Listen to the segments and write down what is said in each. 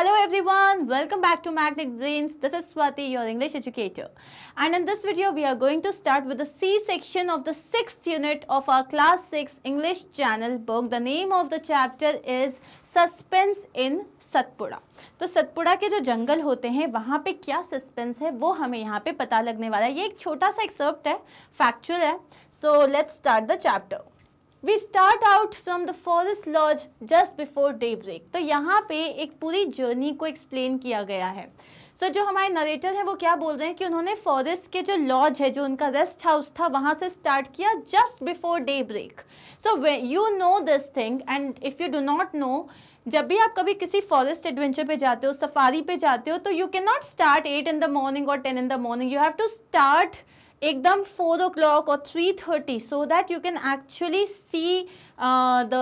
Hello everyone, welcome back to Magnet Brains. This is Swati, your English educator. And in this video, we are going to start with the C section of the sixth unit of our Class 6 English Channel book. The name of the chapter is Suspense in Satpura. तो सतपुड़ा के जो जंगल होते हैं वहाँ पे क्या suspense है वो हमें यहाँ पे पता लगने वाला है ये एक छोटा सा एक्सर्प्ट है फैक्चुअल है so let's start the chapter we start out from the forest lodge just before daybreak तो यहाँ पे एक पूरी जर्नी को एक्सप्लेन किया गया है सो so, जो हमारे नरेटर हैं वो क्या बोल रहे हैं कि उन्होंने फॉरेस्ट के जो लॉज है जो उनका रेस्ट हाउस था वहाँ से स्टार्ट किया just before daybreak so you know this thing and if you do not know जब भी आप कभी किसी फॉरेस्ट एडवेंचर पे जाते हो सफारी पे जाते हो तो you can not start eight in the morning or ten in the morning you have to start एकदम four o'clock or three thirty so that you can actually see the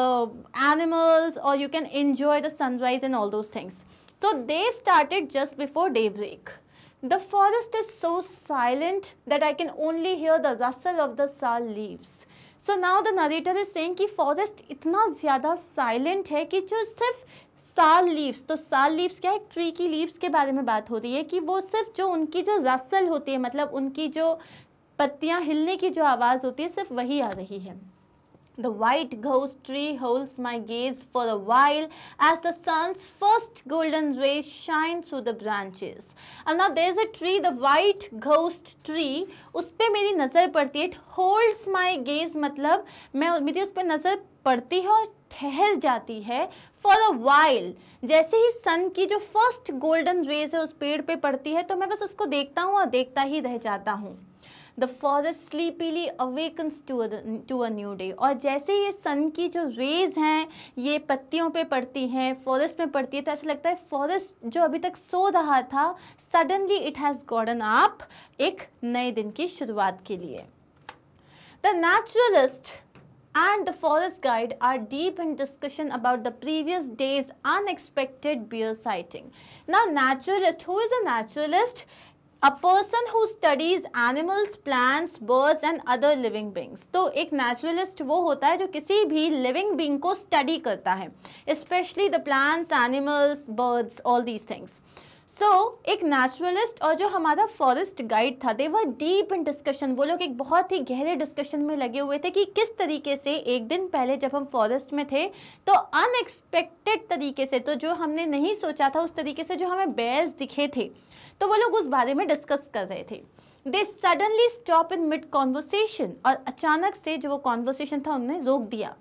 animals और you can enjoy the sunrise and all those things so they started just before daybreak the forest is so silent that I can only hear the rustle of the sal leaves so now the narrator is saying कि forest इतना ज़्यादा silent है कि जो सिर्फ साल leaves तो साल लीव्स क्या है ट्री की लीव्स के बारे में बात हो रही है कि वो सिर्फ जो उनकी जो रसल होती है मतलब उनकी जो पत्तियां हिलने की जो आवाज़ होती है सिर्फ वही आ रही है द वाइट घोस tree holds my gaze for a while as the sun first golden rays shine through the branches and there is a tree the white ghost tree उस पर मेरी नज़र पड़ती है इट होल्ड्स माई गेज मतलब मैं मेरी उस पर नज़र पड़ती है और ठहर जाती है फॉर अ वाइल जैसे ही सन की जो फर्स्ट गोल्डन रेज है उस पेड़ पर पे पड़ती है तो मैं बस उसको देखता हूँ और देखता ही रह जाता हूँ the forest sleepily awakens to to a new day और जैसे ये सन की जो रेज हैं ये पत्तियों पे पड़ती हैं फॉरेस्ट में पड़ती है तो ऐसा लगता है फॉरेस्ट जो अभी तक सो रहा था सडनली इट हैज़ गॉडन आप एक नए दिन की शुरुआत के लिए the naturalist and the forest guide are deep in discussion about the previous day's unexpected bear sighting. Now naturalist, who is a naturalist? A person who studies animals plants birds and other living beings तो एक naturalist वो होता है जो किसी भी living being को study करता है specially the plants animals birds all these things so so, एक नेचुरलिस्ट और जो हमारा फॉरेस्ट गाइड था दे वर डीप इन डिस्कशन वो लोग एक बहुत ही गहरे डिस्कशन में लगे हुए थे कि किस तरीके से एक दिन पहले जब हम फॉरेस्ट में थे तो अनएक्सपेक्टेड तरीके से तो जो हमने नहीं सोचा था उस तरीके से जो हमें बेयर्स दिखे थे तो वो लोग उस बारे में डिस्कस कर रहे थे they suddenly stop in mid conversation और अचानक से जो वो कॉन्वर्सेशन था उन्होंने रोक दिया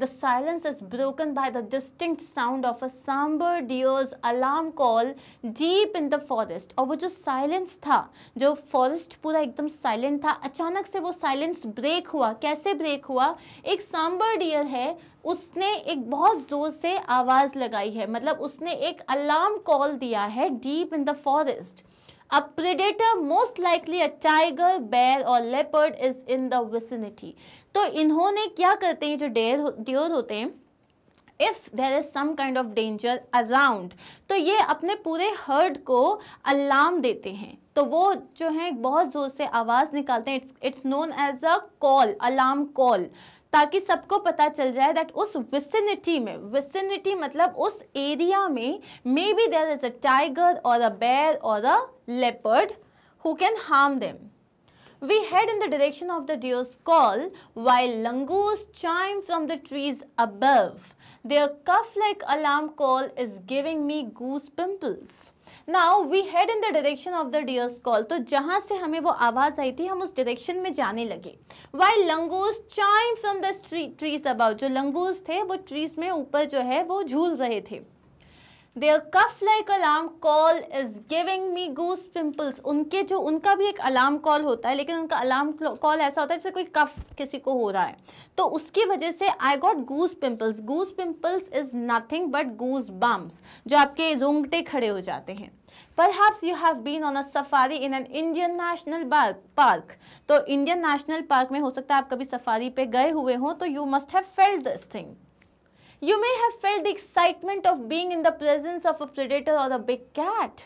The silence is broken by the distinct sound of a sambar deers alarm call deep in the forest और वो जो साइलेंस था जो फॉरेस्ट पूरा एकदम साइलेंट था अचानक से वो साइलेंस ब्रेक हुआ कैसे ब्रेक हुआ एक सांबर डियर है उसने एक बहुत ज़ोर से आवाज़ लगाई है मतलब उसने एक अलार्म कॉल दिया है deep in the forest A predator most likely a tiger, bear or leopard is in the vicinity. तो इन्होंने क्या करते हैं जो डेयर डेयर होते हैं If there is some kind of danger around, तो ये अपने पूरे herd को alarm देते हैं तो वो जो है बहुत ज़ोर से आवाज़ निकालते हैं It's it's known as a call, alarm call. ताकि सबको पता चल जाए दैट उस विसिनिटी में विसिनिटी मतलब उस एरिया में maybe there is a tiger और a bear or a leopard who can harm them We head in the direction of the deer's call while langurs chime from the trees above. Their cuff-like alarm call is giving me goose pimples. Now we head in the direction of the deers call तो जहाँ से हमें वो आवाज़ आई थी हम उस direction में जाने लगे why langurs chime from the trees about जो लंगूस थे वो ट्रीज में ऊपर जो है वो झूल रहे थे their cough like alarm call is giving me goose pimples उनके जो उनका भी एक अलार्म कॉल होता है लेकिन उनका अलार्म कॉल ऐसा होता है जैसे कोई कफ किसी को हो रहा है तो उसकी वजह से I got goose pimples goose pimples is nothing but goose bumps जो आपके रोंगटे खड़े हो जाते हैं Perhaps you have been on a safari in an Indian national park. तो Indian national park में हो सकता है आप कभी सफारी पे गए हुए हों तो you must have felt this thing. You may have felt the excitement of being in the presence of a predator or a big cat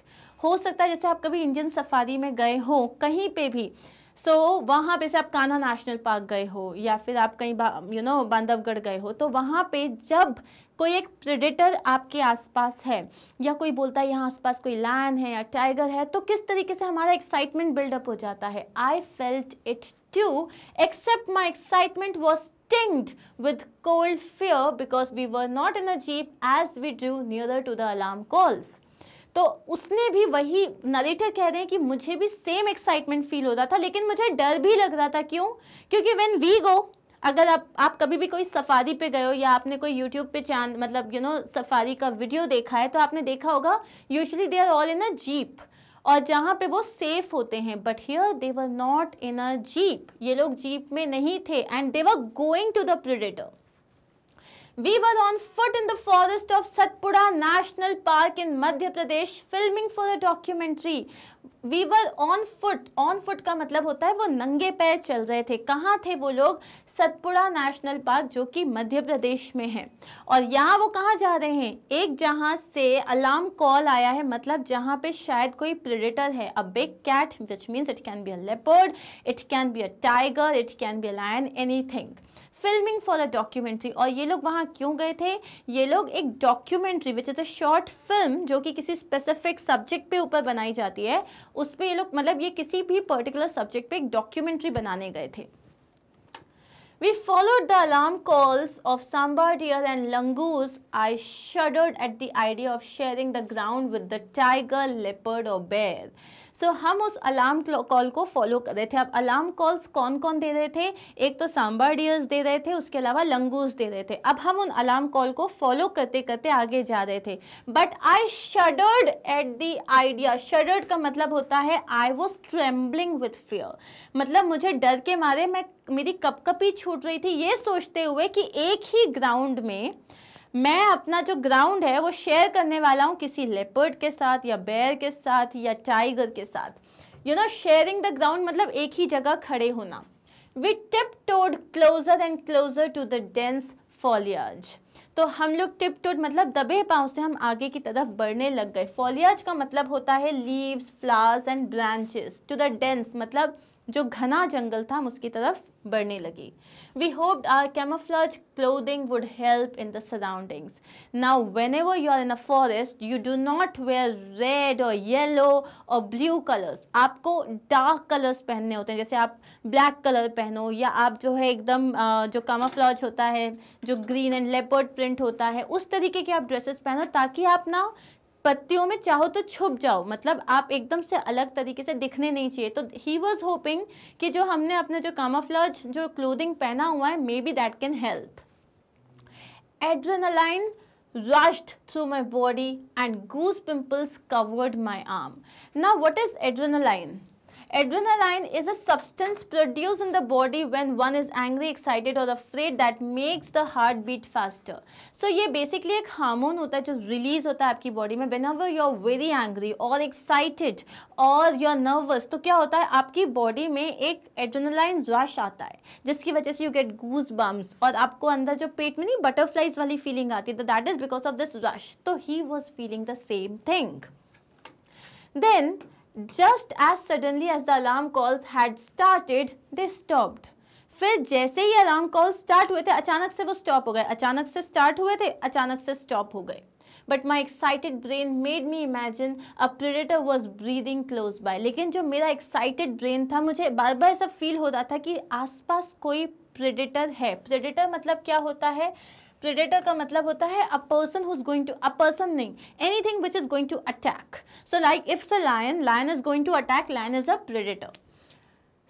हो सकता है जैसे आप कभी इंजन सफारी में गए हो कहीं पे भी सो so, वहाँ पे से आप कान्हा नेशनल पार्क गए हो या फिर आप कहीं यू नो बांधवगढ़ गए हो तो वहाँ पे जब कोई एक प्रेडेटर आपके आसपास है या कोई बोलता है यहाँ आसपास कोई लैन है या टाइगर है तो किस तरीके से हमारा एक्साइटमेंट बिल्डअप हो जाता है I felt it too except my excitement was tinged with cold fear because we were not in a jeep as we drew near to the alarm calls तो उसने भी वही नरेटर कह रहे हैं कि मुझे भी सेम एक्साइटमेंट फील हो रहा था लेकिन मुझे डर भी लग रहा था क्यों क्योंकि वेन वी गो अगर आप आप कभी भी कोई सफारी पे गए हो या आपने कोई यूट्यूब पे चैन मतलब यू नो सफारी का वीडियो देखा है तो आपने देखा होगा usually they are all in a jeep और जहाँ पे वो सेफ होते हैं but here they were not in a jeep ये लोग जीप में नहीं थे and they were going to the predator We were on foot in the forest of Satpura National Park in Madhya Pradesh filming for a documentary. We were on foot. On foot का मतलब होता है वो नंगे पैर चल रहे थे कहाँ थे वो लोग सतपुड़ा नेशनल पार्क जो कि मध्य प्रदेश में है और यहाँ वो कहाँ जा रहे हैं एक जहाँ से अलार्म कॉल आया है मतलब जहाँ पे शायद कोई प्रेडेटर है a big cat which means it can be a leopard it can be a tiger it can be a lion anything filming for a documentary और ये लोग वहाँ क्यों गए थे ये लोग एक documentary which is a short film जो कि किसी स्पेसिफिक सब्जेक्ट पे ऊपर बनाई जाती है उस पर ये लोग मतलब ये किसी भी पर्टिकुलर सब्जेक्ट पे एक डॉक्यूमेंट्री बनाने गए थे We followed the alarm calls of sambar deer and langurs. I shuddered at the idea of sharing the ground with the tiger, leopard or bear. So so, हम उस अलार्म कॉल को follow कर रहे थे अब अलार्म कॉल्स कौन कौन दे रहे थे एक तो सांबर डियर्स दे रहे थे उसके अलावा लंगूस दे रहे थे अब हम उन अलार्म कॉल को फॉलो करते करते आगे जा रहे थे but I shuddered at the idea shuddered का मतलब होता है I was trembling with fear मतलब मुझे डर के मारे मैं मेरी कपकपी छूट रही थी ये सोचते हुए कि एक ही ग्राउंड में मैं अपना जो ग्राउंड है वो शेयर करने वाला हूँ किसी लेपर्ड के साथ या बैर के साथ या टाइगर के साथ you know sharing the ground मतलब एक ही जगह खड़े होना we tiptoed closer and closer to the dense foliage तो हम लोग टिप टोड मतलब दबे पाँव से हम आगे की तरफ बढ़ने लग गए फॉलियाज का मतलब होता है leaves flowers and branches to the dense मतलब जो घना जंगल था हम उसकी तरफ बढ़ने लगे we hope our camouflage clothing would help in the surroundings now whenever you are in a forest you do not wear red or yellow or blue colours आपको डार्क कलर्स पहनने होते हैं जैसे आप ब्लैक कलर पहनो या आप जो है एकदम जो कैमोफ्लज होता है जो ग्रीन एंड लेपर्ड प्रिंट होता है उस तरीके के आप ड्रेसेस पहनो ताकि आप ना पत्तियों में चाहो तो छुप जाओ मतलब आप एकदम से अलग तरीके से दिखने नहीं चाहिए तो ही वॉज होपिंग कि जो हमने अपना जो कामाफ्लॉज जो क्लोदिंग पहना हुआ है maybe that can help adrenaline rushed through my body and goose pimples covered my arm. Now what is adrenaline? Adrenaline is a substance produced in the body when one is angry, excited or afraid that makes the heart beat faster. So ये basically एक hormone होता है जो release होता है आपकी body में whenever you are very angry or excited or you are nervous तो क्या होता है आपकी बॉडी में एक एड्रेनालाइन रश आता है जिसकी वजह से यू गेट गूज बम्स और आपको अंदर जो पेट में नहीं बटरफ्लाइज वाली फीलिंग आती है तो that is because of this rush तो he was feeling the same thing then just as suddenly as the alarm calls had started they stopped फिर जैसे ही अलार्म कॉल स्टार्ट हुए थे अचानक से वो स्टॉप हो गए अचानक से स्टार्ट हुए थे अचानक से स्टॉप हो गए but my excited brain made me imagine a predator was breathing close by लेकिन जो मेरा एक्साइटेड ब्रेन था मुझे बार बार ऐसा फील होता था कि आसपास कोई प्रेडेटर है प्रेडेटर मतलब क्या होता है प्रेडेटर का मतलब होता है a person who is going to a person नहीं anything which is going to attack so like ifs a lion lion is going to attack lion is a predator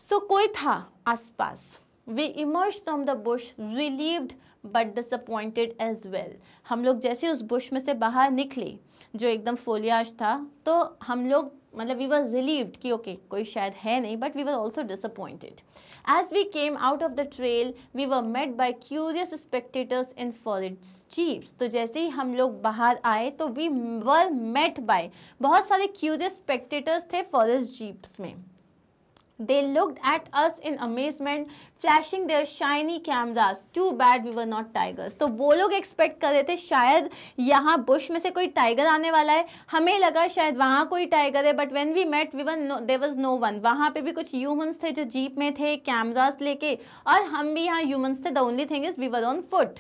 so कोई था आसपास we emerge from the bush relieved but disappointed as well हम लोग जैसे उस Bush में से बाहर निकले जो एकदम फोलियाज था तो हम लोग मतलब वी वर रिलीव्ड कि ओके okay, कोई शायद है नहीं but we were also disappointed As we came out of the trail, we were met by curious spectators and forest chiefs. तो जैसे ही हम लोग बाहर आए तो we were met by बहुत सारे curious spectators थे forest jeeps में they looked at us in amazement, flashing their shiny cameras. Too bad we were not tigers. तो वो लोग expect, कर रहे थे शायद यहाँ बुश में से कोई टाइगर आने वाला है हमें लगा शायद वहाँ कोई टाइगर है but when we met we were there was no one वहाँ पे भी कुछ ह्यूमंस थे जो जीप में थे कैमरास लेके और हम भी यहाँ humans The only thing is we were on foot.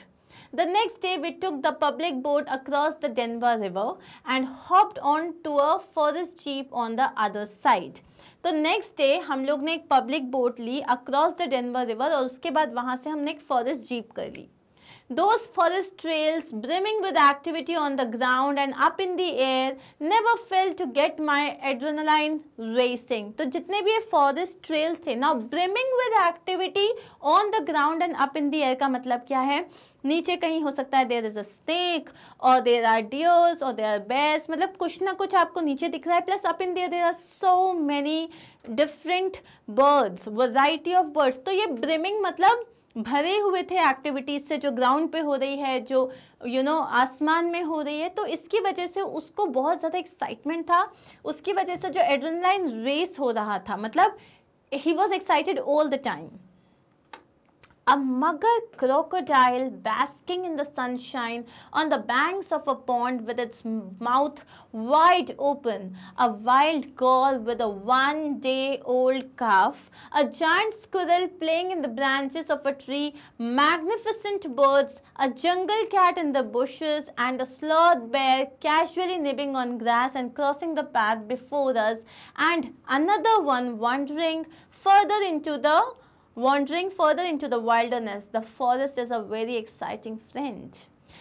The next day, we took the public boat across the Denver River and hopped on to a forest jeep on the other side. तो next day हम लोग ने एक public boat ली across the Denwa river और उसके बाद वहाँ से हमने एक फॉरेस्ट जीप कर ली Those forest trails brimming with activity on the ground and up in the air never failed to get my adrenaline racing. to jitne bhi ये forest trails the now brimming with activity on the ground and up in the air ka matlab kya hai नीचे कहीं हो सकता है there is a snake और there are dears और there are best मतलब कुछ ना कुछ आपको नीचे दिख रहा है plus up in there there are so many different birds variety of birds तो ये ब्रिमिंग मतलब भरे हुए थे एक्टिविटीज़ से जो ग्राउंड पे हो रही है जो यू you नो know, आसमान में हो रही है तो इसकी वजह से उसको बहुत ज़्यादा एक्साइटमेंट था उसकी वजह से जो एड्रेनलाइन रेस हो रहा था मतलब he was excited all the time a mugger crocodile basking in the sunshine on the banks of a pond with its mouth wide open, a wild gull with a one-day-old calf, a giant squirrel playing in the branches of a tree, magnificent birds, a jungle cat in the bushes and a sloth bear casually nibbing on grass and crossing the path before us and another one wandering further into the wandering further into the wilderness. The forest is a very exciting friend.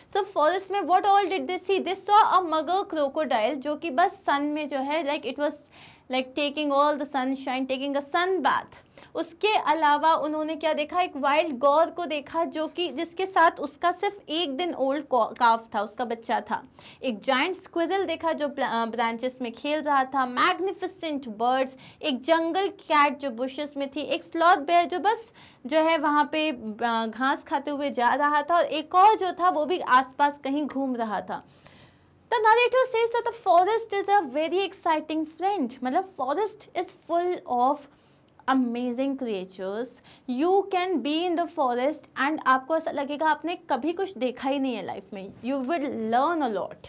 So forest mein what all did they see? They saw a mugger crocodile jo ki bas like it was like taking all the sunshine, taking a sun bath. उसके अलावा उन्होंने क्या देखा एक wild गौर को देखा जो कि जिसके साथ उसका सिर्फ एक दिन ओल्ड काफ था उसका बच्चा था एक जॉइंट स्क्विजल देखा जो ब्रांचेस में खेल रहा था मैग्निफिसेंट बर्ड्स एक जंगल कैट जो बुशेस में थी एक स्लॉथ बेयर जो बस जो है वहाँ पे घास खाते हुए जा रहा था और एक और जो था वो भी आसपास कहीं घूम रहा था The narrator says that the forest is a very exciting friend. मतलब forest is full of Amazing creatures. You can be in the forest, and आपको ऐसा लगेगा आपने कभी कुछ देखा ही नहीं है लाइफ में you will learn a lot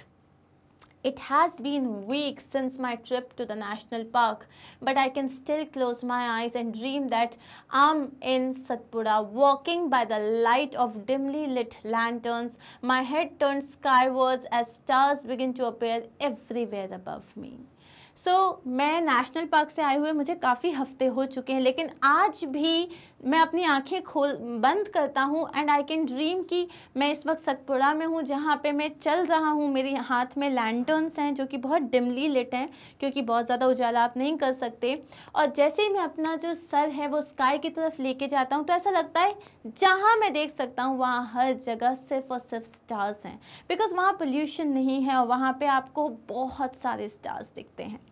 It has been weeks since my trip to the national park, but I can still close my eyes and dream that I'm in Satpura, walking by the light of dimly lit lanterns. My head turned skywards as stars begin to appear everywhere above me. सो so, मैं national park से आए हुए मुझे काफ़ी हफ्ते हो चुके हैं लेकिन आज भी मैं अपनी आंखें खोल बंद करता हूँ एंड आई कैन ड्रीम कि मैं इस वक्त सतपुड़ा में हूँ जहाँ पे मैं चल रहा हूँ मेरे हाथ में लैंटर्नस हैं जो कि बहुत डिमली लिट हैं क्योंकि बहुत ज़्यादा उजाला आप नहीं कर सकते और जैसे ही मैं अपना जो सर है वो स्काई की तरफ लेके जाता हूँ तो ऐसा लगता है जहाँ मैं देख सकता हूँ वहाँ हर जगह सिर्फ और सिर्फ स्टार्स हैं बिकॉज़ वहाँ पोल्यूशन नहीं है और वहाँ पर आपको बहुत सारे स्टार्स दिखते हैं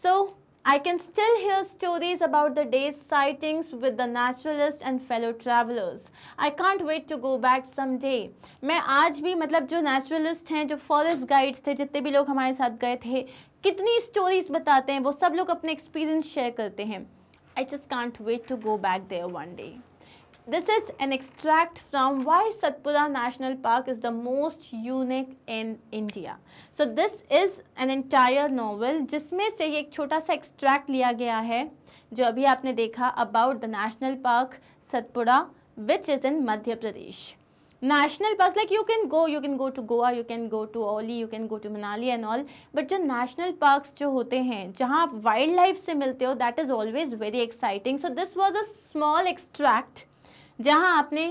So I can still hear stories about the day's sightings with the naturalist and fellow travelers. I can't wait to go back someday. मैं आज भी मतलब जो naturalist हैं जो forest guides थे जितने भी लोग हमारे साथ गए थे कितनी stories बताते हैं वो सब लोग अपने experience share करते हैं I just can't wait to go back there one day. This is an extract from why Satpura National Park is the most unique in India. So this is an entire novel जिसमें से एक छोटा सा extract लिया गया है जो अभी आपने देखा about the national park Satpura which is in Madhya Pradesh. national parks like you can go you can go to goa you can go to oli you can go to manali and all but the national parks जो होते हैं जहाँ आप wildlife से मिलते हो that is always very exciting so this was a small extract जहाँ आपने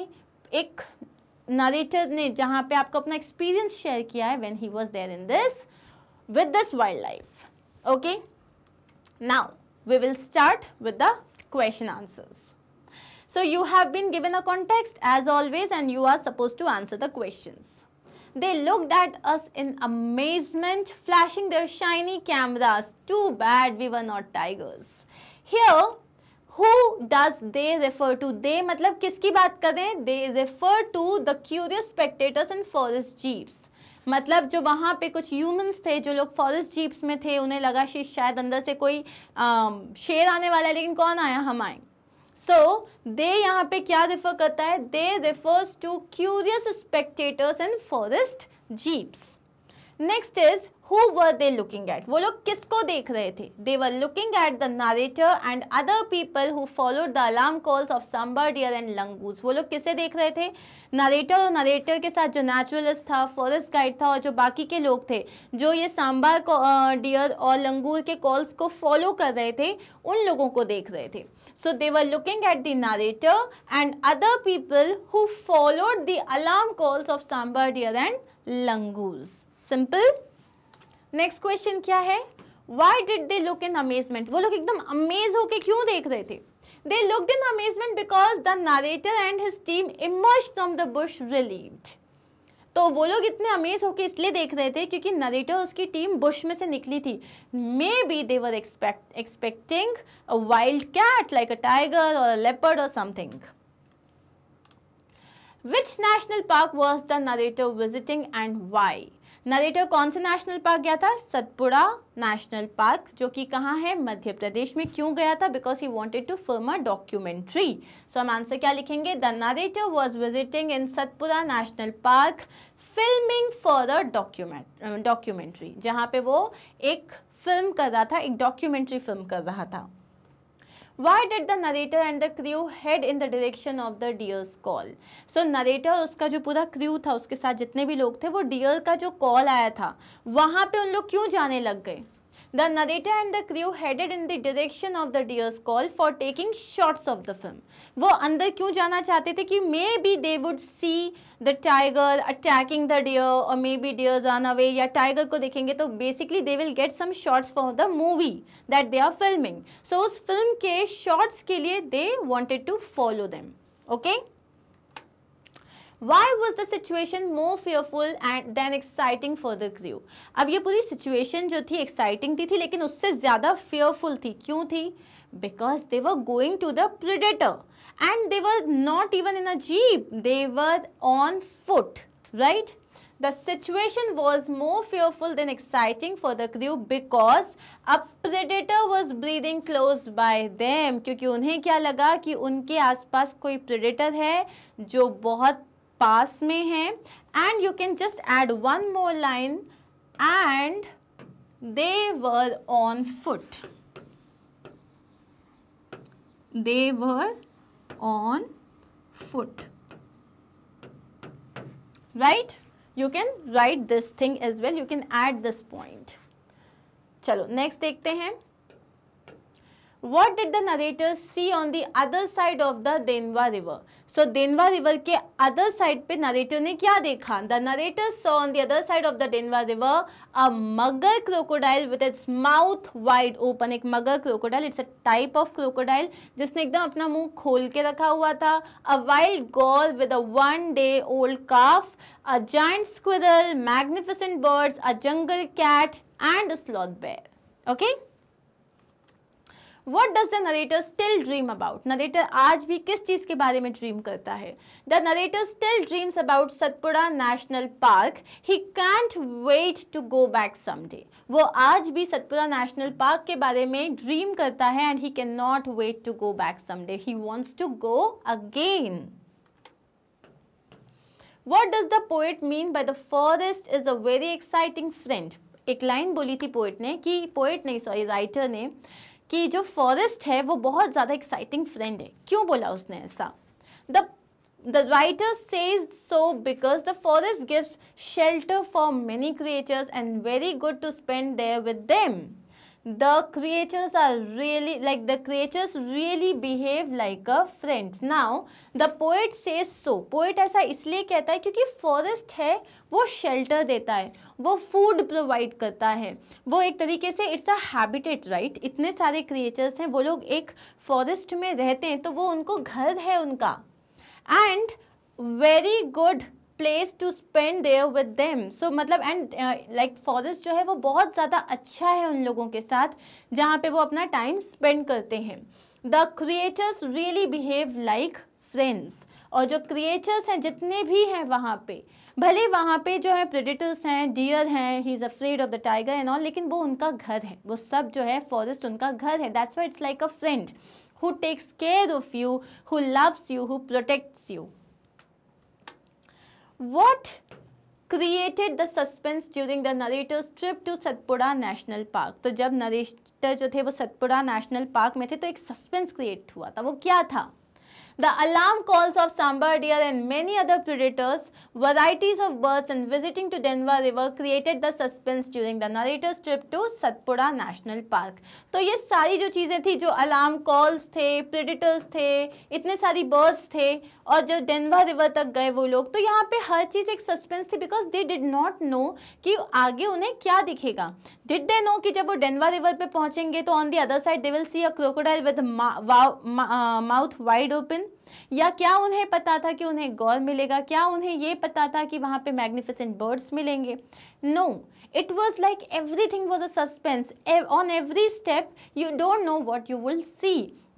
एक नरेटर ने जहाँ पे आपको अपना एक्सपीरियंस शेयर किया है when he was there in this with this wildlife okay now we will start with the question answers so you have been given a context as always and you are suppose to answer the question they look at us in amazement flashing their shiny cameras too bad we were not tigers here who does they refer to they मतलब किसकी बात कर रहे हैं दे refer to the curious spectators in forest jeeps मतलब जो वहाँ पे कुछ ह्यूमंस थे जो लोग फॉरेस्ट जीप्स में थे उन्हें लगा शायद अंदर से कोई आ, शेर आने वाला है लेकिन कौन आया हम आए सो दे यहाँ पे क्या रेफर करता है they refers to curious spectators in forest jeeps next is who were they looking at वो लोग किसको देख रहे थे they were looking at the narrator and other people who followed the alarm calls of sambar deer and langurs वो लोग किसे देख रहे थे नारेटर और नारेटर के साथ जो नेचुरलिस्ट था फॉरेस्ट गाइड था और जो बाकी के लोग थे जो ये सांबार को डियर और लंगूर के कॉल्स को फॉलो कर रहे थे उन लोगों को देख रहे थे so they were looking at the narrator and other people who followed the alarm calls of sambar deer and langurs simple next question क्या है why did they look in amazement वो लोग एकदम अमेज होके क्यों देख रहे थे they look in amazement because the narrator and his team emerge from the bush relieved तो वो लोग इतने अमेज होके इसलिए देख रहे थे क्योंकि नरेटर उसकी टीम बुश में से निकली थी may be they were expect expecting wild cat like a tiger और अ लेपर्ड और something which national park was the narrator visiting and why narrator कौन से नेशनल पार्क गया था सतपुड़ा नेशनल पार्क जो कि कहाँ है मध्य प्रदेश में क्यों गया था because he wanted to film a documentary so हम आंसर क्या लिखेंगे the narrator was visiting in Satpura national park filming for a document documentary जहाँ पे वो एक फिल्म कर रहा था एक डॉक्यूमेंट्री फिल्म कर रहा था why did the narrator and the crew head in the direction of the deer's call so narrator उसका जो पूरा crew था उसके साथ जितने भी लोग थे वो deer का जो call आया था वहाँ पे उन लोग क्यों जाने लग गए the narrator and the crew headed in the direction of the deers call for taking shorts of the film वो अंदर क्यों जाना चाहते थे कि may be they would see the tiger attacking the deer और may be deer run away या tiger को देखेंगे तो basically they will get some shots for the movie that they are filming so उस फिल्म के shorts के लिए they wanted to follow them okay Why was the situation more fearful and then exciting for the crew? अब ये पूरी situation जो थी exciting थी थी लेकिन उससे ज़्यादा fearful थी क्यों थी Because they were going to the predator and they were not even in a jeep. They were on foot, right? The situation was more fearful than exciting for the crew because a predator was breathing close by them. क्योंकि उन्हें क्या लगा कि उनके आसपास कोई predator है जो बहुत पास में है and you can just add one more line and they were on foot they were on foot right you can write this thing as well you can add this point चलो next देखते हैं what did the narrator see on the other side of the Denwa river? So Denwa river other side पे narrator ने The narrator saw on the other side of the Denwa river a mugger crocodile with its mouth wide open. A mugger crocodile, it's a type of crocodile Just like अपना मुंह खोल के रखा A wild girl with a one day old calf, a giant squirrel, magnificent birds, a jungle cat and a sloth bear. Okay? What does the narrator still dream about narrator आज भी किस चीज़ के बारे में ड्रीम करता है the narrator still dreams about Satpura national park he can't wait to go back समे वो आज भी सतपुड़ा नेशनल पार्क के बारे में ड्रीम करता है and he can not wait to go back समे he wants to go again what does the poet mean by the forest is a very exciting friend एक लाइन बोली थी पोएट ने कि पोएट नहीं सॉरी राइटर ने कि जो फॉरेस्ट है वो बहुत ज़्यादा एक्साइटिंग फ्रेंड है क्यों बोला उसने ऐसा the the writer says so because the forest gives shelter for many creators and very good to spend there with them the creatures are really like the creatures really behave like a friends now the poet says so poet ऐसा इसलिए कहता है क्योंकि forest है वो shelter देता है वो food provide करता है वो एक तरीके से it's a habitat right इतने सारे creatures हैं वो लोग एक forest में रहते हैं तो वो उनको घर है उनका and very good place to spend there with them so मतलब एंड लाइक फॉरेस्ट जो है वो बहुत ज़्यादा अच्छा है उन लोगों के साथ जहाँ पे वो अपना टाइम स्पेंड करते हैं the creators really behave like friends और जो क्रिएटर्स हैं जितने भी हैं वहाँ पे भले वहाँ पे जो है प्रेडिटर्स हैं डियर हैं he is afraid of the tiger and all लेकिन वो उनका घर है वो सब जो है फॉरेस्ट उनका घर है that's why it's like a friend who takes care of you who loves you who protects you What created the suspense during the narrator's trip to Satpura national park तो जब नरेटर जो थे वो सतपुड़ा नेशनल पार्क में थे तो एक suspense create हुआ था वो क्या था the alarm calls of sambar deer and many other predators, varieties of birds and visiting to Denver River created the suspense during the narrator's trip to Satpura national park तो ये सारी जो चीज़ें थी जो अलार्म कॉल्स थे प्रेडिटर्स थे इतने सारी बर्ड्स थे और जो डेनवा रिवर तक गए वो लोग तो यहाँ पे हर चीज़ एक सस्पेंस थी because they did not know कि आगे उन्हें क्या दिखेगा डिड दे नो कि जब वो डेनवा रिवर पे पहुँचेंगे तो on the other side they will see a crocodile with mouth wide open या क्या उन्हें पता था कि उन्हें गौर मिलेगा क्या उन्हें ये पता था कि वहाँ पे मैग्निफिसेंट बर्ड्स मिलेंगे no it was like everything was a suspense on every step you don't know what you will see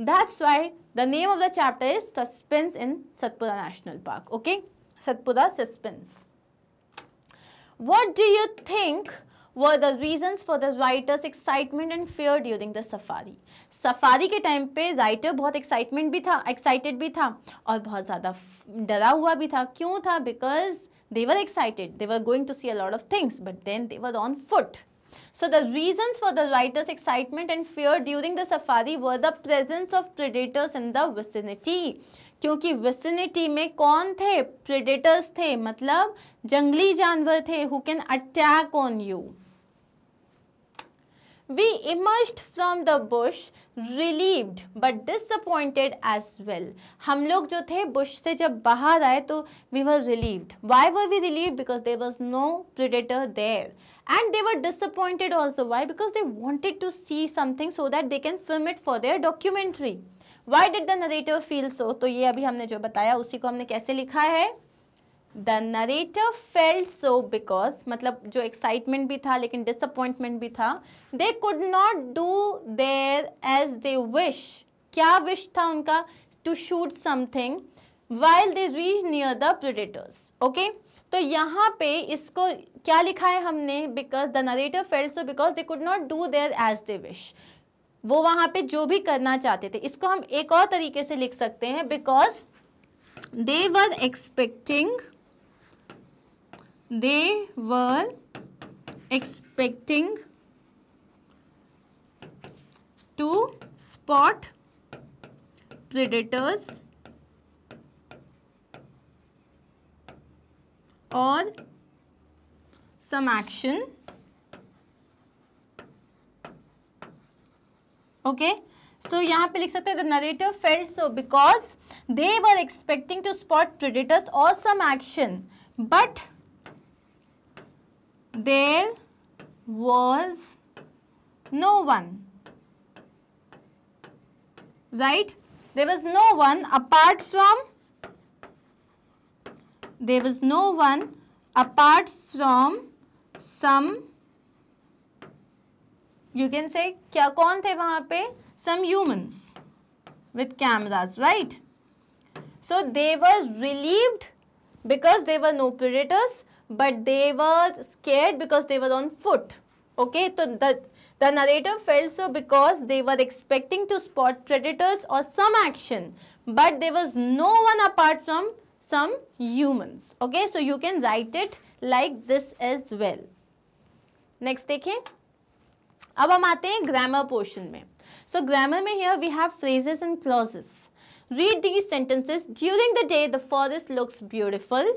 that's why the name of the chapter is suspense in Satpura national park okay Satpura suspense what do you think were the reasons for the writer's excitement and fear during the safari. Safari के time पे writer बहुत excitement भी था excited भी था और बहुत ज़्यादा डरा हुआ भी था क्यों था because they were excited they were going to see a lot of things but then they were on foot so the reasons for the writer's excitement and fear during the safari were the presence of predators in the vicinity क्योंकि vicinity में कौन थे predators थे मतलब जंगली जानवर थे who can attack on you We emerged from the bush relieved but disappointed as well. हम लोग जो थे बुश से जब बाहर आए तो we were relieved. Why were we relieved? Because there was no predator there. And they were disappointed also. Why? Because they wanted to see something so that they can film it for their documentary. Why did the narrative feel so तो ये अभी हमने जो बताया उसी को हमने कैसे लिखा है the narrator felt so because मतलब जो एक्साइटमेंट भी था लेकिन डिसअपॉइंटमेंट भी था they could not do there as they wish क्या विश था उनका to shoot something while they reach near the predators okay तो यहाँ पे इसको क्या लिखा है हमने because the narrator felt so because they could not do there as they wish वो वहां पे जो भी करना चाहते थे इसको हम एक और तरीके से लिख सकते हैं because they were expecting they were expecting to spot predators और सम एक्शन okay so यहाँ पे लिख सकते the narrator felt so because they were expecting to spot predators or some action but there was no one right there was no one apart from there was no one apart from some you can say, क्या कौन थे वहाँ पे some humans with cameras right so they were relieved because there were no predators but they were scared because they were on foot okay so the narrator felt so because they were expecting to spot predators or some action but there was no one apart from some humans okay so you can write it like this as well next dekhiye अब हम आते हैं grammar portion में so so, grammar में here we have phrases and clauses read these sentences during the day the forest looks beautiful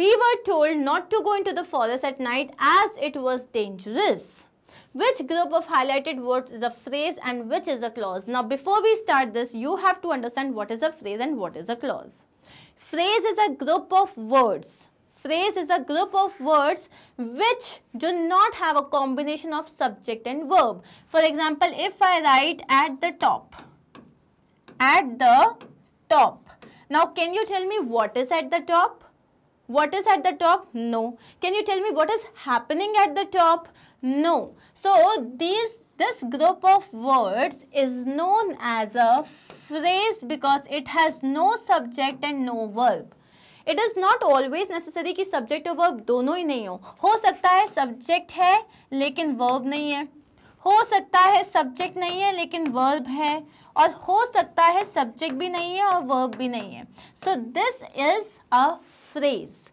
we were told not to go into the forest at night as it was dangerous which group of highlighted words is a phrase and which is a clause now before we start this you have to understand what is a phrase and what is a clause phrase is a group of words Phrase is a group of words which do not have a combination of subject and verb. For example, if I write at the top, at the top. Now, can you tell me what is at the top? What is at the top? No. Can you tell me what is happening at the top? No. So, these this group of words is known as a phrase because it has no subject and no verb. It is not always necessary कि subject और verb दोनों ही नहीं हो हो सकता है subject है लेकिन वर्ब नहीं है हो सकता है सब्जेक्ट नहीं है लेकिन वर्ब है और हो सकता है सब्जेक्ट भी नहीं है और वर्ब भी नहीं है so this is a phrase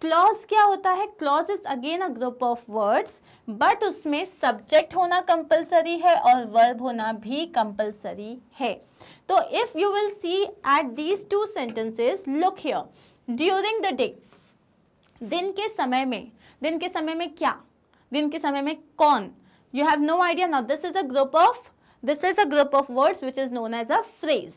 clause क्या होता है clause is again a group of words but उसमें सब्जेक्ट होना कंपलसरी है और वर्ब होना भी कंपलसरी है तो if you will see at these two sentences look here during the day दिन के समय में दिन के समय में क्या दिन के समय में कौन you have no idea now this is a group of this is a group of words which is known as a phrase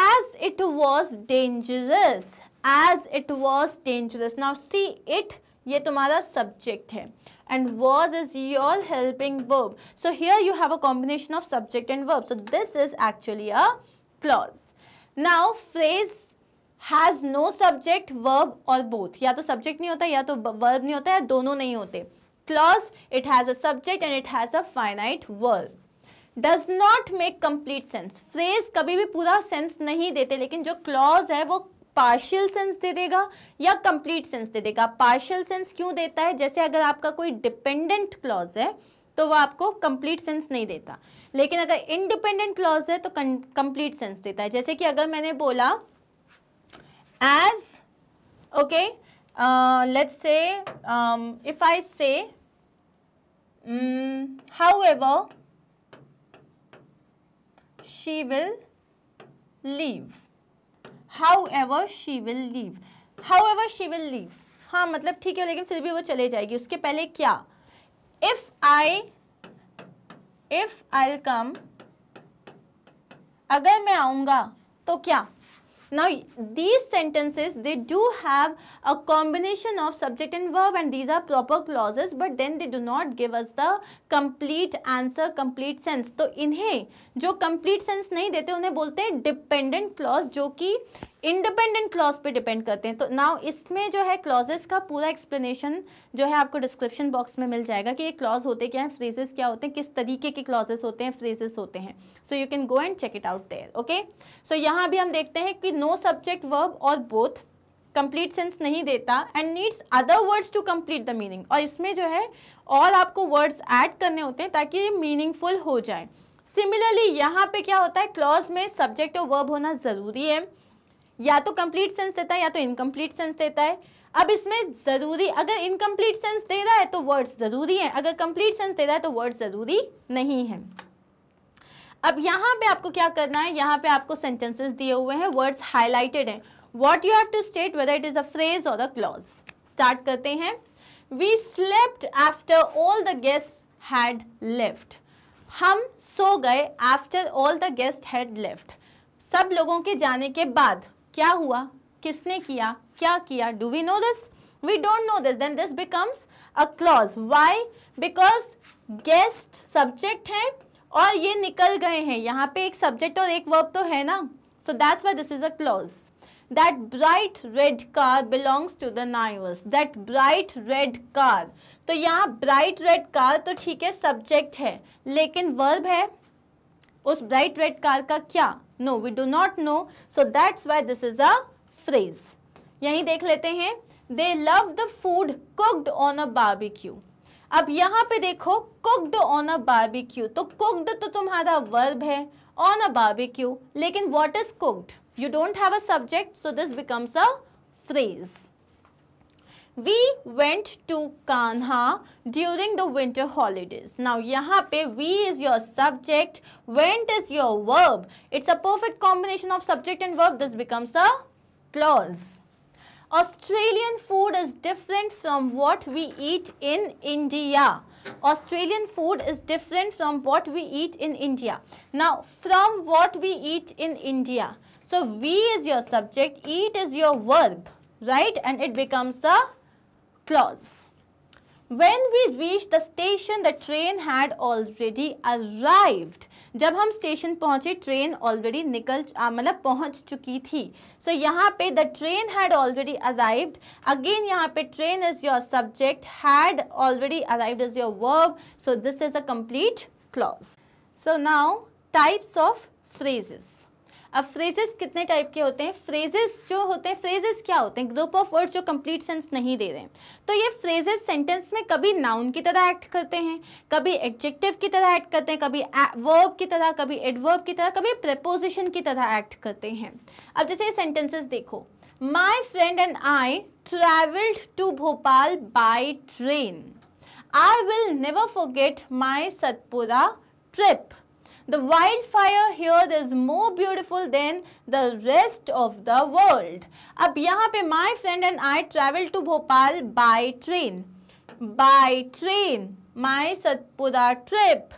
as it was dangerous as it was dangerous now see it ये तुम्हारा subject है and was is your helping verb so here you have a combination of subject and verb so this is actually a clause now phrase has no subject verb और both या तो subject नहीं होता या तो verb नहीं होता या दोनों नहीं होते clause it has a subject and it has a finite verb does not make complete sense phrase कभी भी पूरा सेंस नहीं देते लेकिन जो क्लॉज है वो पार्शियल सेंस दे देगा या कंप्लीट सेंस दे देगा पार्शियल सेंस क्यों देता है जैसे अगर आपका कोई डिपेंडेंट क्लॉज है तो वह आपको कंप्लीट सेंस नहीं देता लेकिन अगर इंडिपेंडेंट क्लॉज है तो कंप्लीट सेंस देता है जैसे कि अगर मैंने बोला as okay uh, let's say um, if I say um, however she will leave however she will leave however she will leave हाँ मतलब ठीक है लेकिन फिर भी वो चले जाएगी उसके पहले क्या if I if I'll come अगर मैं आऊँगा तो क्या now these sentences they do have a combination of subject and verb and these are proper clauses but then they do not give us the complete answer complete sense तो इन्हें जो complete sense नहीं देते उन्हें बोलते हैं dependent clause जो कि इंडिपेंडेंट क्लॉज पे डिपेंड करते हैं तो नाउ इसमें जो है क्लॉजेस का पूरा एक्सप्लेनेशन जो है आपको डिस्क्रिप्शन बॉक्स में मिल जाएगा कि ये क्लॉज होते क्या हैं फ्रेजेस क्या होते हैं किस तरीके के क्लॉजेस होते हैं फ्रेजेस होते हैं so you can go and check it out there okay so यहाँ भी हम देखते हैं कि नो सब्जेक्ट वर्ब और बोथ कंप्लीट सेंस नहीं देता and needs other words to complete the meaning और इसमें जो है और आपको वर्ड्स ऐड करने होते हैं ताकि ये मीनिंगफुल हो जाए सिमिलरली यहाँ पे क्या होता है क्लॉज में सब्जेक्ट और वर्ब होना ज़रूरी है या तो कंप्लीट सेंस देता है या तो इनकम्प्लीट सेंस देता है अब इसमें ज़रूरी अगर इनकम्प्लीट सेंस दे रहा है तो वर्ड्स ज़रूरी है अगर कंप्लीट सेंस दे रहा है तो वर्ड्स ज़रूरी नहीं है अब यहाँ पे आपको क्या करना है यहाँ पे आपको सेंटेंसेस दिए हुए हैं वर्ड्स हाईलाइटेड हैं what you have to state whether it is a phrase और अ क्लॉज स्टार्ट करते हैं we slept after all the guest had left हम सो गए after all the guest had left सब लोगों के जाने के बाद क्या हुआ किसने किया क्या किया do we know this we don't know this then this becomes a clause why because guest subject है और ये निकल गए हैं यहाँ पे एक सब्जेक्ट और एक वर्ब तो है ना so that's why this is a clause that bright red car belongs to the neighbours that bright red car तो यहाँ ब्राइट रेड कार तो ठीक है सब्जेक्ट है लेकिन वर्ब है उस ब्राइट रेड कार का क्या no we do not know so that's why this is a phrase यही देख लेते हैं they love the food cooked on a barbecue अब यहाँ पे देखो कुकड ऑन अ क्यू तो कुकड तो तुम्हारा वर्ब है ऑन अ बाबिक्यू लेकिन what is cooked you don't have a subject so this becomes a phrase we went to Kanha during the winter holidays. Now, यहाँ पे we is your subject, went is your verb. It's a perfect combination of subject and verb. This becomes a clause. Australian food is different from what we eat in India. Australian food is different from what we eat in India. Now, from what we eat in India. So, we is your subject, eat is your verb, right? And it becomes a clause. When we reached the station, the train had already arrived. जब हम station पहुंचे train already निकल मतलब पहुंच चुकी थी सो so, यहाँ पे the train had already arrived again यहाँ पे train is your subject had already arrived is your verb so this is a complete clause so now types of phrases अब फ्रेजेस कितने टाइप के होते हैं फ्रेजेस जो होते हैं फ्रेजेस क्या होते हैं ग्रुप ऑफ वर्ड्स जो कंप्लीट सेंस नहीं दे रहे हैं तो ये फ्रेजेस सेंटेंस में कभी नाउन की तरह एक्ट करते हैं कभी एडजेक्टिव की तरह एक्ट करते हैं कभी वर्ब की तरह कभी एडवर्ब की तरह कभी प्रपोजिशन की तरह एक्ट करते हैं अब जैसे ये सेंटेंसेस देखो my friend and I travelled to Bhopal by train I will never forget my Satpura trip The wildfire here is more beautiful than the rest of the world. ab yahan pe my friend and I travel to Bhopal by train. By train, my Satpura trip.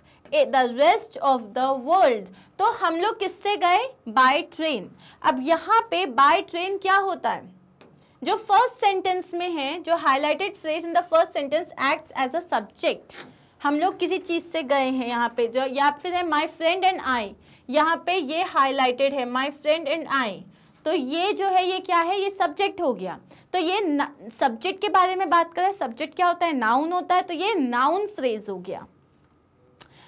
The rest of the world तो हम लोग किससे गए by train अब यहाँ पे by train क्या होता है जो फर्स्ट सेंटेंस में है जो highlighted phrase in the first sentence acts as a subject हम लोग किसी चीज़ से गए हैं यहाँ पे जो या फिर है माई फ्रेंड एंड आई यहाँ पे ये हाईलाइटेड है माई फ्रेंड एंड आई तो ये जो है ये क्या है ये सब्जेक्ट हो गया तो ये सब्जेक्ट के बारे में बात करें सब्जेक्ट क्या होता है नाउन होता है तो ये नाउन फ्रेज हो गया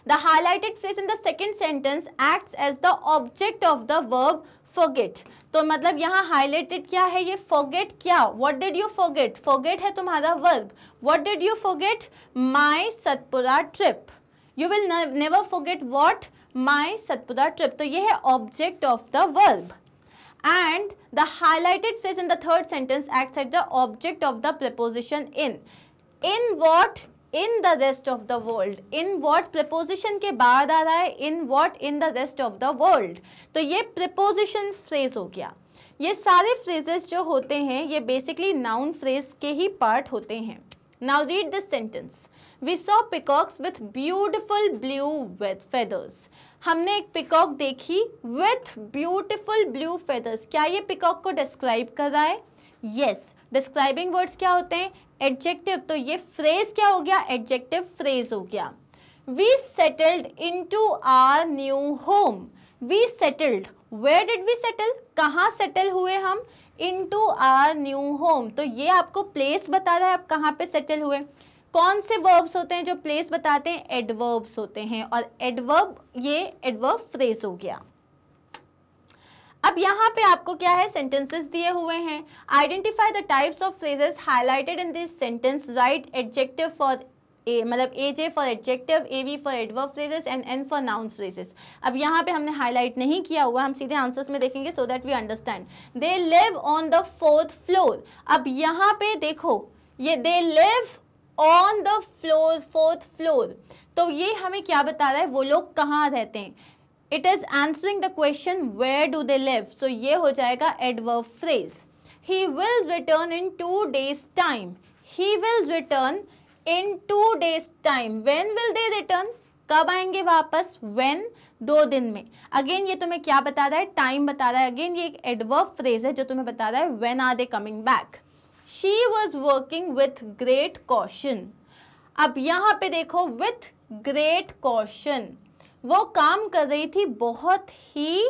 the highlighted phrase in the second sentence act as the object of the verb forget तो मतलब यहाँ हाईलाइटेड क्या है ये फोगेट क्या what did you forget forget है तुम्हारा verb what did you forget my Satpura trip you will never forget what my Satpura trip तो ये है object of the verb and the highlighted phrase in third sentence act acts the object of the preposition in in what in the rest of the world in what preposition के बाद आ रहा है in what in the rest of the world तो ये preposition phrase हो गया ये सारे फ्रेजेस जो होते हैं ये बेसिकली नाउन फ्रेज के ही पार्ट होते हैं now read this sentence we saw peacocks with beautiful blue with feathers हमने एक पिकॉक देखी विथ ब्यूटिफुल ब्लू फेदर्स क्या ये पिकॉक को डिस्क्राइब कर रहा है येस डिस्क्राइबिंग वर्ड्स क्या होते हैं एडजेक्टिव तो ये फ्रेज क्या हो गया एडजेक्टिव फ्रेज हो गया we settled into our new home we settled where did we settle कहाँ सेटल हुए हम into our new home तो ये आपको प्लेस बता रहा है आप कहाँ पे सेटल हुए कौन से वर्ब्स होते हैं जो प्लेस बताते हैं एडवर्ब्स होते हैं और एडवर्ब ये एडवर्ब फ्रेज हो गया अब यहाँ पे आपको क्या है सेंटेंसेस दिए हुए हैं identify the types of phrases highlighted in this sentence right adjective for a मतलब A J for adjective A B for adverb phrases and N for noun phrases अब यहाँ पे हमने हाईलाइट नहीं किया हुआ हम सीधे आंसर्स में देखेंगे so that we understand they live on the fourth floor अब यहाँ पे देखो ये they live on the floor fourth floor तो ये हमें क्या बता रहा है वो लोग कहाँ रहते हैं it is answering the question where do they live so ये हो जाएगा adverb phrase he will return in two days time he will return in two days time when will they return कब आएंगे वापस वेन दो दिन में again ये तुम्हें क्या बता रहा है टाइम बता रहा है अगेन ये एक एडवर्ब फ्रेज है जो तुम्हें बता रहा है when are they coming back she was working with great caution अब यहाँ पे देखो विथ ग्रेट कॉशन वो काम कर रही थी बहुत ही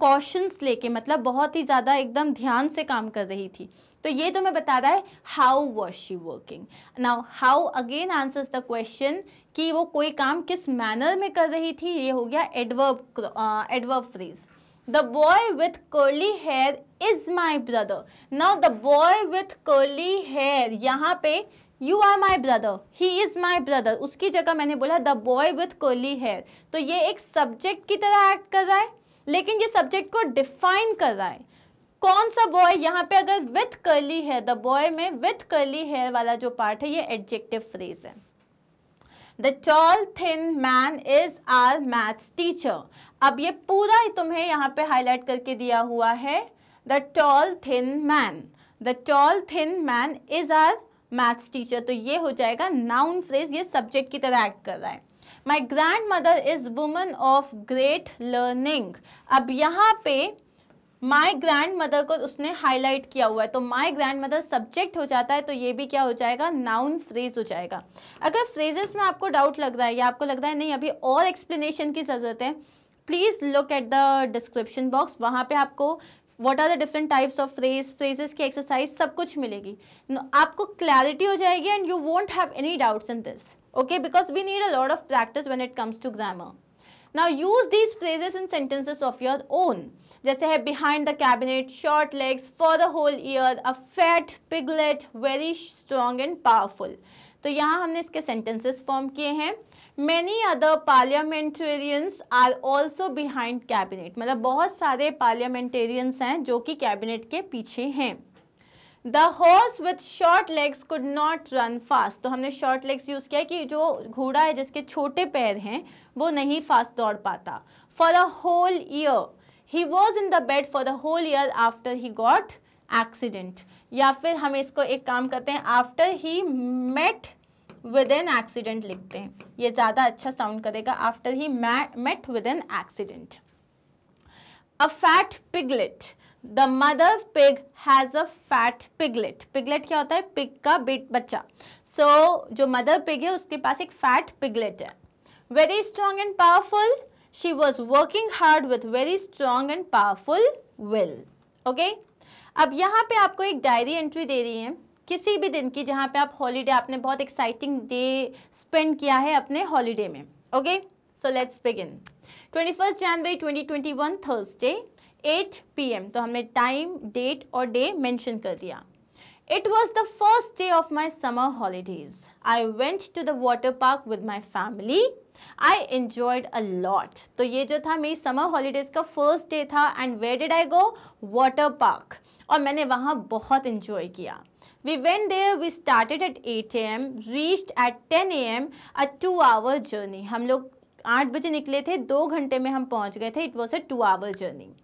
कॉशंस लेके मतलब बहुत ही ज़्यादा एकदम ध्यान से काम कर रही थी तो ये तो मैं बता रहा है how was she working now how again answers the question कि वो कोई काम किस मैनर में कर रही थी ये हो गया adverb adverb phrase the boy with curly hair is my brother now the boy with curly hair यहाँ पे you are my brother he is my brother उसकी जगह मैंने बोला the boy with curly hair तो ये एक सब्जेक्ट की तरह एक्ट कर रहा है लेकिन ये सब्जेक्ट को डिफाइन कर रहा है कौन सा बॉय यहाँ पे अगर with curly hair the boy में विथ कर्ली हेयर वाला जो पार्ट है ये एडजेक्टिव फ्रेज है the tall thin man is our maths teacher अब ये पूरा ही तुम्हें यहाँ पे हाईलाइट करके दिया हुआ है the tall thin man the tall thin man is our maths teacher तो ये हो जाएगा नाउन फ्रेज ये सब्जेक्ट की तरह एक्ट कर रहा है my grandmother is woman of great learning अब यहाँ पे माई ग्रैंड मदर को उसने हाईलाइट किया हुआ है तो माई ग्रैंड मदर सब्जेक्ट हो जाता है तो ये भी क्या हो जाएगा नाउन फ्रेज हो जाएगा अगर फ्रेजेस में आपको डाउट लग रहा है या आपको लग रहा है नहीं अभी और एक्सप्लेनेशन की ज़रूरत है please look at the description box वहाँ पे आपको what are the different types of phrase phrases की एक्सरसाइज सब कुछ मिलेगी आपको क्लैरिटी हो जाएगी and you won't have any doubts in this okay because we need a lot of practice when it comes to grammar now use these phrases in sentences of your own जैसे है behind the cabinet short legs for the whole year a fat piglet very strong and powerful तो यहाँ हमने इसके sentences form किए हैं many other parliamentarians are also behind cabinet मतलब बहुत सारे पार्लियामेंटेरियंस हैं जो कि कैबिनेट के पीछे हैं the horse with short legs could not run fast तो हमने शॉर्ट लेग्स यूज़ किया कि जो घोड़ा है जिसके छोटे पैर हैं वो नहीं फास्ट दौड़ पाता for a whole year he was in the bed for the whole year after he got accident या फिर हम इसको एक काम करते हैं after he met with an accident लिखते हैं ये ज़्यादा अच्छा साउंड करेगा after he met with an accident a fat piglet the mother pig has a fat piglet piglet क्या होता है पिग का बेट बच्चा सो so, जो मदर पिग है उसके पास एक फैट पिगलेट है very strong and powerful she was working hard with very strong and powerful will okay अब यहाँ पे आपको एक डायरी एंट्री दे रही है किसी भी दिन की जहाँ पे आप हॉलीडे आपने बहुत एक्साइटिंग डे स्पेंड किया है अपने हॉलीडे में okay so let's begin twenty first January twenty twenty one Thursday P M तो हमने टाइम डेट और डे मैंशन कर दिया it was the first day of my summer holidays I went to the water park with my family I enjoyed a lot तो ये जो था मेरी समर हॉलीडेज का फर्स्ट डे था and where did I go water park और मैंने वहाँ बहुत इंजॉय किया We went there, we started at 8 a.m., reached at 10 a.m., a two hour journey. हम लोग आठ बजे निकले थे दो घंटे में हम पहुंच गए थे it was a two hour journey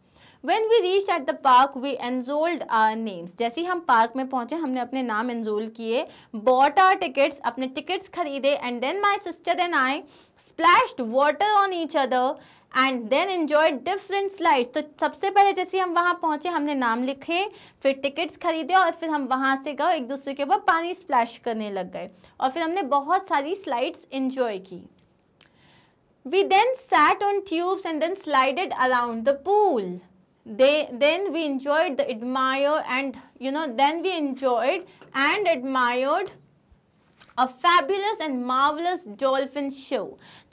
When we reached at the park, we enrolled our names. जैसे ही हम पार्क में पहुंचे हमने अपने नाम एनरोल किए बॉट आर टिकट्स अपने टिकट्स खरीदे and then my sister and I splashed water on each other and then enjoy different slides तो सबसे पहले जैसे हम वहाँ पहुँचे हमने नाम लिखे फिर टिकट्स खरीदे और फिर हम वहाँ से गए एक दूसरे के ऊपर पानी स्प्लैश करने लग गए और फिर हमने बहुत सारी स्लाइड्स इन्जॉय की we then sat on tubes and then slided around the pool They, then we enjoyed the admire and you know then we enjoyed and admired a fabulous and marvellous dolphin show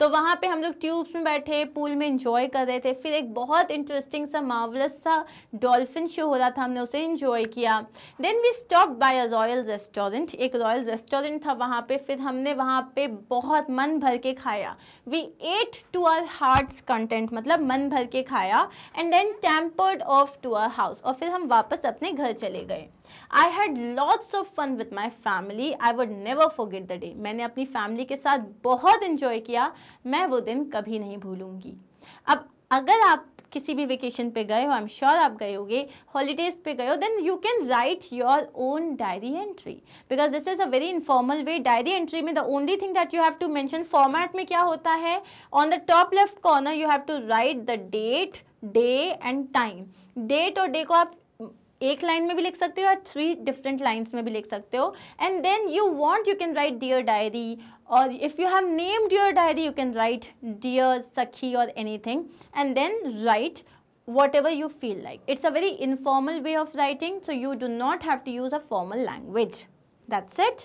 तो वहाँ पे हम लोग tubes में बैठे pool में enjoy कर रहे थे फिर एक बहुत इंटरेस्टिंग सा मार्वलस सा डॉल्फिन शो हो रहा था हमने उसे इंजॉय किया then we stop by a royal restaurant एक रॉयल रेस्टोरेंट था वहाँ पे फिर हमने वहाँ पे बहुत मन भर के खाया we ate to our hearts content मतलब मन भर के खाया and then tempered off to our house और फिर हम वापस अपने घर चले गए I had lots of fun with my family I would never forget the day मैंने अपनी फैमिली के साथ बहुत इंजॉय किया मैं वो दिन कभी नहीं भूलूंगी अब अगर आप किसी भी वेकेशन पे गए हो आई एम श्योर आप गए होगे हॉलीडेज पे गए हो then you can write your own diary entry because this is a very informal way diary entry में the only thing that you have to mention format में क्या होता है on the top left corner you have to write the date day and time date और day को आप एक line में भी लिख सकते हो या थ्री डिफरेंट लाइन्स में भी लिख सकते हो and then you want you can write dear diary और if you have named your diary you can write dear Sakhi और anything and then whatever you feel like. It's a very informal way of writing, so you do not have to use a formal language. That's it.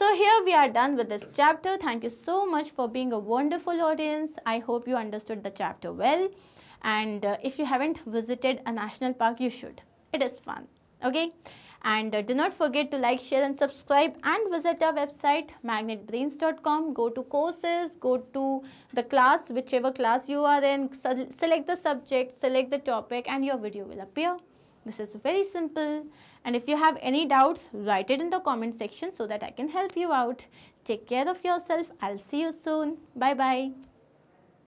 So here we are done with this chapter. Thank you so much for being a wonderful audience. I hope you understood the chapter well. And uh, if you haven't visited a national park, you should it is fun okay and uh, do not forget to like share and subscribe and visit our website magnetbrains.com go to courses go to the class whichever class you are in select the subject select the topic and your video will appear this is very simple and if you have any doubts write it in the comment section so that i can help you out take care of yourself i'll see you soon bye bye